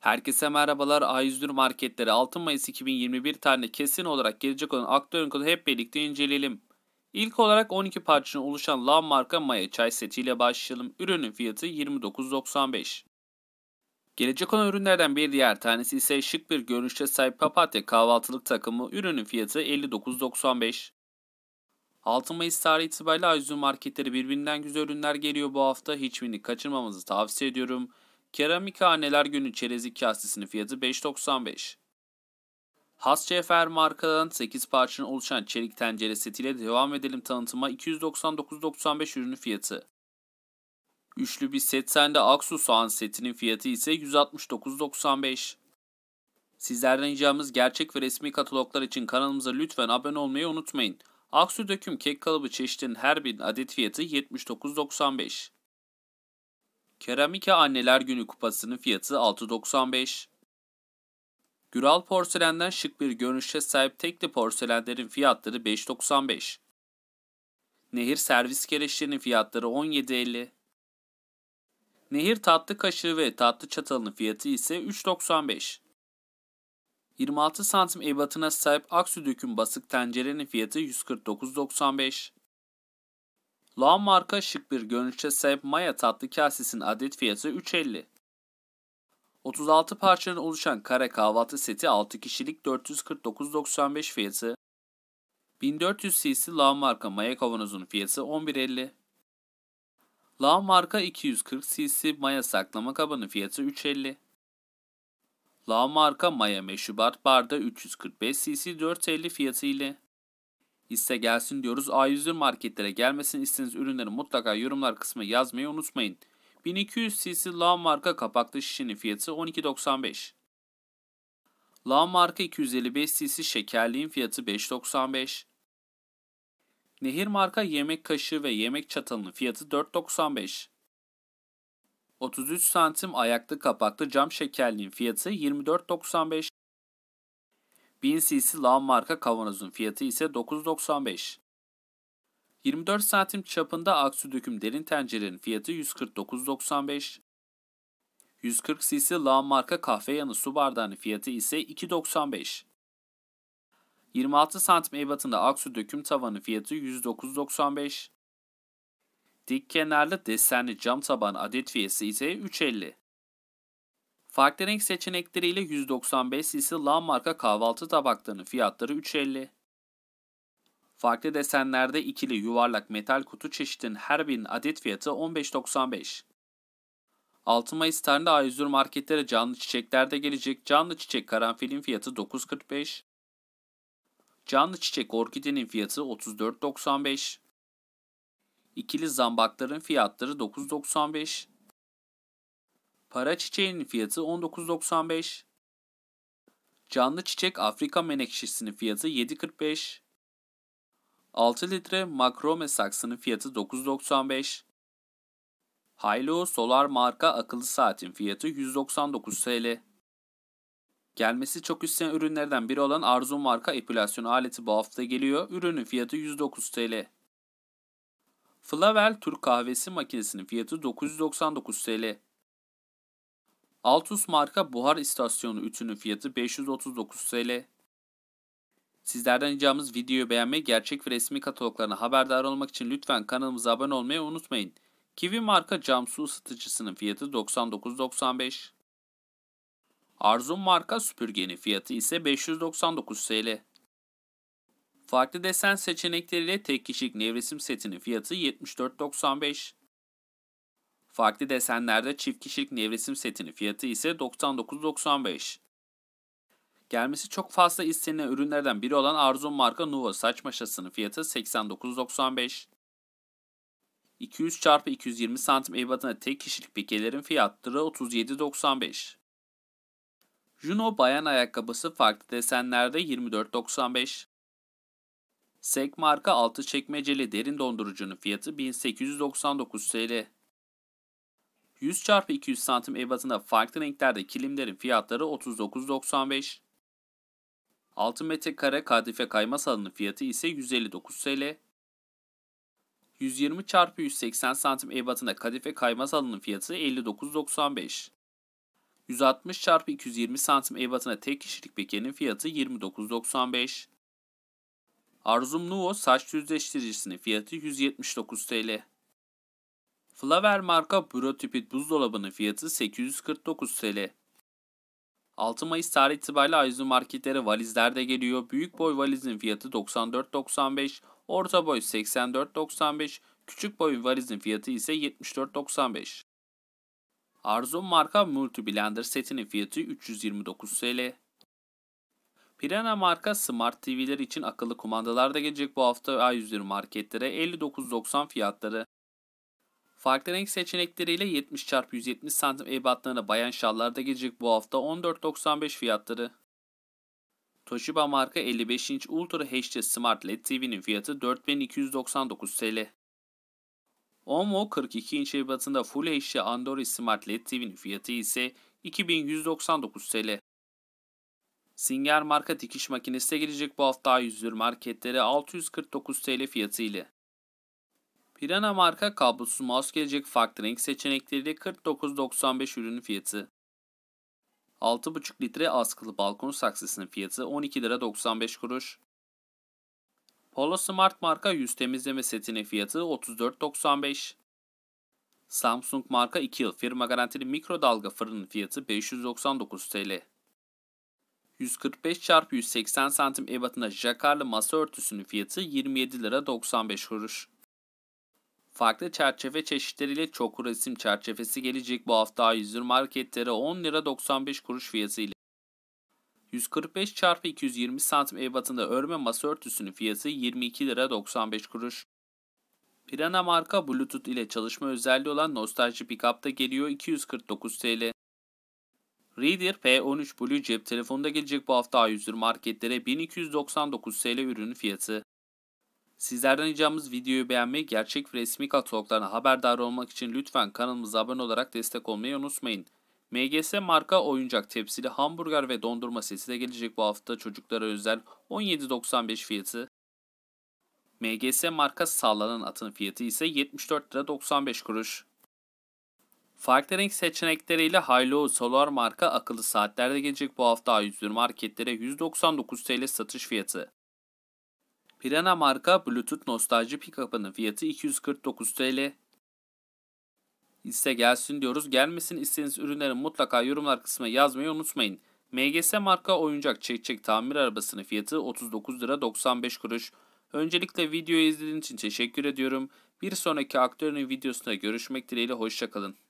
Herkese merhabalar. A101 marketleri 6 Mayıs 2021 tarihinde kesin olarak gelecek olan aktörün kodu hep birlikte inceleyelim. İlk olarak 12 parçadan oluşan LAM marka Maya çay setiyle başlayalım. Ürünün fiyatı 29.95. Gelecek olan ürünlerden bir diğer tanesi ise şık bir görünüşe sahip papatya kahvaltılık takımı. Ürünün fiyatı 59.95. 6 Mayıs tarihi itibariyle a marketleri birbirinden güzel ürünler geliyor bu hafta. Hiçbirini kaçırmamızı tavsiye ediyorum. Keramikhaneler günü çerezlik kasesinin fiyatı 5.95. Has CFR markadan 8 parçanın oluşan çelik tencere setiyle devam edelim tanıtıma 299.95 ürünü fiyatı. Üçlü bir set sende Aksu soğan setinin fiyatı ise 169.95. Sizlerden ricamız gerçek ve resmi kataloglar için kanalımıza lütfen abone olmayı unutmayın. Aksu döküm kek kalıbı çeşitinin her bir adet fiyatı 79.95. Keramika Anneler Günü kupasının fiyatı 6.95. Güral porselenden şık bir görünüşe sahip tekli porselenlerin fiyatları 5.95. Nehir servis kereşlerinin fiyatları 17.50. Nehir tatlı kaşığı ve tatlı çatalının fiyatı ise 3.95. 26 santim ebatına sahip Aksüdök'ün basık tencerenin fiyatı 149.95. Loğan marka şık bir görünüşe sahip Maya tatlı kasesinin adet fiyatı 3.50. 36 parçadan oluşan kare kahvaltı seti 6 kişilik 449.95 fiyatı, 1400 cc Loğan marka maya kavanozunun fiyatı 11.50. Loğan marka 240 cc maya saklama kabının fiyatı 3.50. Loğan marka maya meşrubat barda 345 cc 4.50 fiyatı ile hisse gelsin diyoruz. A101 marketlere gelmesin istediğiniz ürünleri mutlaka yorumlar kısmına yazmayı unutmayın. 1200 cc La marka kapaklı şişenin fiyatı 12.95. La marka 255 cc şekerliğin fiyatı 5.95. Nehir marka yemek kaşığı ve yemek çatalının fiyatı 4.95. 33 santim ayaklı kapaklı cam şekerliğin fiyatı 24.95. 1000 cc Lan marka kavanozun fiyatı ise 9.95. 24 santim çapında aksu döküm derin tencerenin fiyatı 149.95. 140 cc Lan marka kahve yanı su bardağının fiyatı ise 2.95. 26 santim ebatında aksu döküm tavanın fiyatı 109.95. Dik kenarlı desenli cam taban adet fiyatı ise 3.50. Farklı renk seçenekleriyle 195 cc Lan marka kahvaltı tabaklarının fiyatları 3.50. Farklı desenlerde ikili yuvarlak metal kutu çeşitinin her birinin adet fiyatı 15.95. 6 Mayıs tarihinde A101 marketlere canlı çiçekler de gelecek. Canlı çiçek karanfilin fiyatı 9.45. Canlı çiçek orkidenin fiyatı 34.95. İkili zambakların fiyatları 9.95. Para çiçeğinin fiyatı 19.95. Canlı çiçek Afrika menekşesinin fiyatı 7.45. 6 litre makrome saksının fiyatı 9.95. Hilo Solar marka akıllı saatin fiyatı 199 TL. Gelmesi çok istenen ürünlerden biri olan Arzu marka epilasyon aleti bu hafta geliyor. Ürünün fiyatı 109 TL. Flavel Türk kahvesi makinesinin fiyatı 999 TL. Altus marka buhar istasyonu ütünün fiyatı 539 TL. Sizlerden ricamız videoyu beğenmeyi, gerçek ve resmi kataloglarına haberdar olmak için lütfen kanalımıza abone olmayı unutmayın. Kivi marka cam su ısıtıcısının fiyatı 99.95. Arzum marka süpürgenin fiyatı ise 599 TL. Farklı desen seçenekleriyle tek kişilik nevresim setinin fiyatı 74.95. Farklı desenlerde çift kişilik nevresim setinin fiyatı ise 99.95. Gelmesi çok fazla istenilen ürünlerden biri olan Arzum marka Nuva saç maşasının fiyatı 89.95. 200 x 220 santim ebatına tek kişilik pikelerin fiyatları 37.95. Juno bayan ayakkabısı farklı desenlerde 24.95. Sek marka altı çekmeceli derin dondurucunun fiyatı 1899 TL. 100 çarpı 200 santim ebatında farklı renklerde kilimlerin fiyatları 39.95. 6 metrekare kadife kayma salının fiyatı ise 159 TL. 120 çarpı 180 santim ebatında kadife kayma salının fiyatı 59.95. 160 çarpı 220 santim ebatına tek kişilik bekenin fiyatı 29.95. Arzum Nuo saç düzleştiricisinin fiyatı 179 TL. Flaver marka bürotipit buzdolabının fiyatı 849 TL. 6 Mayıs tarih itibariyle Aizu marketlere valizler de geliyor. Büyük boy valizin fiyatı 94.95, orta boy 84.95, küçük boy valizin fiyatı ise 74.95. Arzu marka Multi Blender setinin fiyatı 329 TL. Pirana marka Smart TV'ler için akıllı kumandalar da gelecek bu hafta A101 marketlere 59.90 fiyatları. Farklı renk seçenekleriyle 70x170 santim ebatlarına bayan şallarda gelecek bu hafta 14.95 fiyatları. Toshiba marka 55 inç Ultra HD Smart LED TV'nin fiyatı 4299 TL. OMO 42 inç ebatında Full HD Android Smart LED TV'nin fiyatı ise 2199 TL. Singer marka dikiş makinesi de gelecek bu hafta A101 marketleri 649 TL fiyatı ile. Pirana marka kablosuz mouse gelecek farklı renk seçenekleriyle 49.95 ürünün fiyatı. 6,5 litre askılı balkon saksısının fiyatı 12 lira 95 kuruş. Polo Smart marka yüz temizleme setinin fiyatı 34.95. Samsung marka 2 yıl firma garantili mikrodalga fırının fiyatı 599 TL. 145 x 180 cm ebatına jakarlı masa örtüsünün fiyatı 27 lira 95 kuruş. Farklı çerçeve çeşitleriyle çok resim çerçevesi gelecek bu hafta 100 marketlere 10 lira 95 kuruş fiyatı ile 145 çarpı 220 santim ebatında örme masa örtüsünün fiyatı 22 lira 95 kuruş. Pirana marka Bluetooth ile çalışma özelliği olan Nostalji Pickup geliyor 249 TL. Reader P13 Blue cep telefonunda gelecek bu hafta a marketlere 1299 TL ürün fiyatı. Sizlerden ricamız videoyu beğenmeyi, gerçek ve resmi kataloglarına haberdar olmak için lütfen kanalımıza abone olarak destek olmayı unutmayın. MGS marka oyuncak tepsili hamburger ve dondurma sesi de gelecek bu hafta çocuklara özel 17.95 fiyatı. MGS marka sallanan atın fiyatı ise 74 lira 95 kuruş. Farklı renk seçenekleriyle Hilo Solar marka akıllı saatlerde gelecek bu hafta A101 marketlere 199 TL satış fiyatı. Pirana marka Bluetooth nostalji pickup'ının fiyatı 249 TL. İste gelsin diyoruz. Gelmesin istediğiniz ürünlerin mutlaka yorumlar kısmına yazmayı unutmayın. MGS marka oyuncak çekçek tamir arabasının fiyatı 39 lira 95 kuruş. Öncelikle videoyu izlediğiniz için teşekkür ediyorum. Bir sonraki aktörün videosunda görüşmek dileğiyle hoşçakalın.